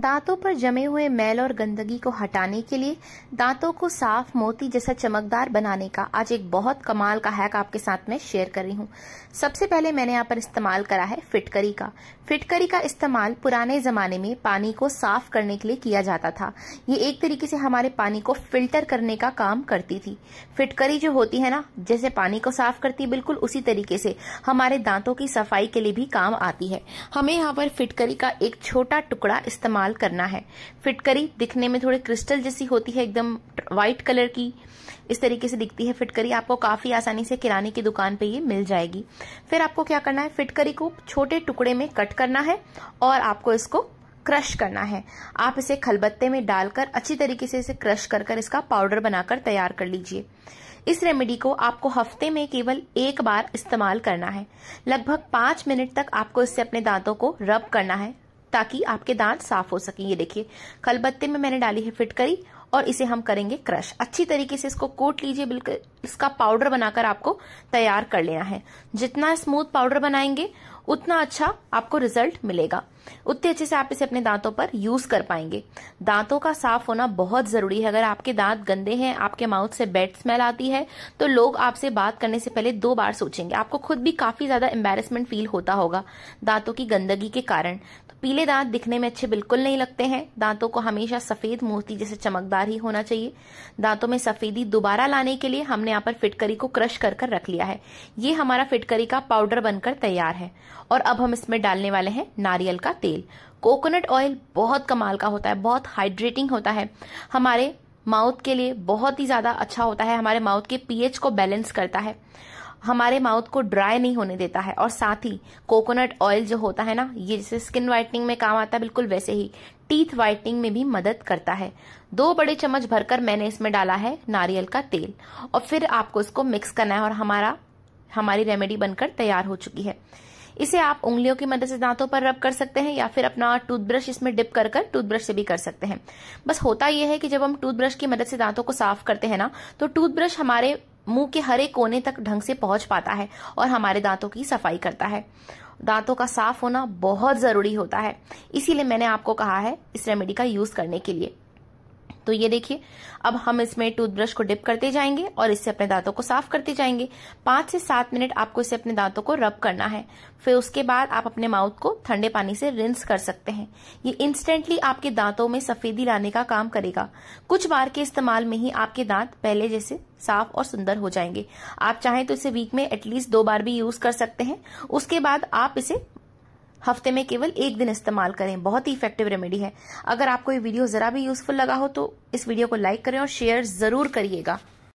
दांतों पर जमे हुए मैल और गंदगी को हटाने के लिए दांतों को साफ मोती जैसा चमकदार बनाने का आज एक बहुत कमाल का हैक आपके साथ में शेयर कर रही हूँ सबसे पहले मैंने यहाँ पर इस्तेमाल करा है फिटकरी का फिटकरी का इस्तेमाल पुराने जमाने में पानी को साफ करने के लिए किया जाता था ये एक तरीके से हमारे पानी को फिल्टर करने का काम करती थी फिटकरी जो होती है ना जैसे पानी को साफ करती है बिल्कुल उसी तरीके से हमारे दांतों की सफाई के लिए भी काम आती है हमें यहाँ पर फिटकरी का एक छोटा टुकड़ा इस्तेमाल इस्तेमाल करना है फिटकरी दिखने में थोड़ी क्रिस्टल जैसी होती है एकदम व्हाइट कलर की इस तरीके से दिखती है फिटकरी आपको काफ़ी आसानी से किराने की दुकान पे ये मिल जाएगी फिर आपको क्या करना है फिटकरी को छोटे टुकड़े में कट करना है और आपको इसको क्रश करना है आप इसे खलबत्ते में डालकर अच्छी तरीके से इसे क्रश कर कर इसका पाउडर बनाकर तैयार कर लीजिए इस रेमेडी को आपको हफ्ते में केवल एक बार इस्तेमाल करना है लगभग पांच मिनट तक आपको इससे अपने दांतों को रब करना है ताकि आपके दांत साफ हो सकें ये देखिए कलबत्ते में मैंने डाली है फिट करी और इसे हम करेंगे क्रश अच्छी तरीके से इसको कोट लीजिए बिल्कुल इसका पाउडर बनाकर आपको तैयार कर लेना है जितना स्मूथ पाउडर बनाएंगे उतना अच्छा आपको रिजल्ट मिलेगा उतने अच्छे से आप इसे अपने दांतों पर यूज कर पाएंगे दांतों का साफ होना बहुत जरूरी है अगर आपके दांत गंदे हैं आपके माउथ से बेड स्मेल आती है तो लोग आपसे बात करने से पहले दो बार सोचेंगे आपको खुद भी काफी ज्यादा एम्बेरसमेंट फील होता होगा दांतों की गंदगी के कारण तो पीले दांत दिखने में अच्छे बिल्कुल नहीं लगते हैं दांतों को हमेशा सफेद मोती जैसे चमकदार चमकदार ही होना चाहिए दांतों में सफेदी दोबारा लाने के लिए हमने यहाँ पर फिटकरी को क्रश कर कर रख लिया है ये हमारा फिटकरी का पाउडर बनकर तैयार है और अब हम इसमें डालने वाले हैं नारियल का तेल कोकोनट ऑयल बहुत कमाल का होता है बहुत हाइड्रेटिंग होता है हमारे माउथ के लिए बहुत ही ज़्यादा अच्छा होता है हमारे माउथ के पीएच को बैलेंस करता है हमारे माउथ को ड्राई नहीं होने देता है और साथ ही कोकोनट ऑयल जो होता है ना ये जैसे स्किन व्हाइटनिंग में काम आता है बिल्कुल वैसे ही टीथ व्हाइटनिंग में भी मदद करता है दो बड़े चम्मच भरकर मैंने इसमें डाला है नारियल का तेल और फिर आपको इसको मिक्स करना है और हमारा हमारी रेमेडी बनकर तैयार हो चुकी है इसे आप उंगलियों की मदद से दांतों पर रब कर सकते हैं या फिर अपना टूथब्रश इसमें डिप कर कर टूथब्रश से भी कर सकते हैं बस होता यह है कि जब हम टूथब्रश की मदद से दांतों को साफ करते हैं ना तो टूथब्रश हमारे मुंह के हरे कोने तक ढंग से पहुंच पाता है और हमारे दांतों की सफाई करता है दांतों का साफ होना बहुत ज़रूरी होता है इसीलिए मैंने आपको कहा है इस रेमेडी का यूज़ करने के लिए तो ये देखिए अब हम इसमें टूथब्रश को डिप करते जाएंगे और इससे अपने दांतों को साफ करते जाएंगे पांच से सात मिनट आपको इसे अपने दांतों को रब करना है फिर उसके बाद आप अपने माउथ को ठंडे पानी से रिंस कर सकते हैं ये इंस्टेंटली आपके दांतों में सफेदी लाने का काम करेगा कुछ बार के इस्तेमाल में ही आपके दांत पहले जैसे साफ और सुंदर हो जाएंगे आप चाहें तो इसे वीक में एटलीस्ट दो बार भी यूज कर सकते हैं उसके बाद आप इसे हफ्ते में केवल एक दिन इस्तेमाल करें बहुत ही इफेक्टिव रेमेडी है अगर आपको ये वीडियो ज़रा भी यूज़फुल लगा हो तो इस वीडियो को लाइक करें और शेयर ज़रूर करिएगा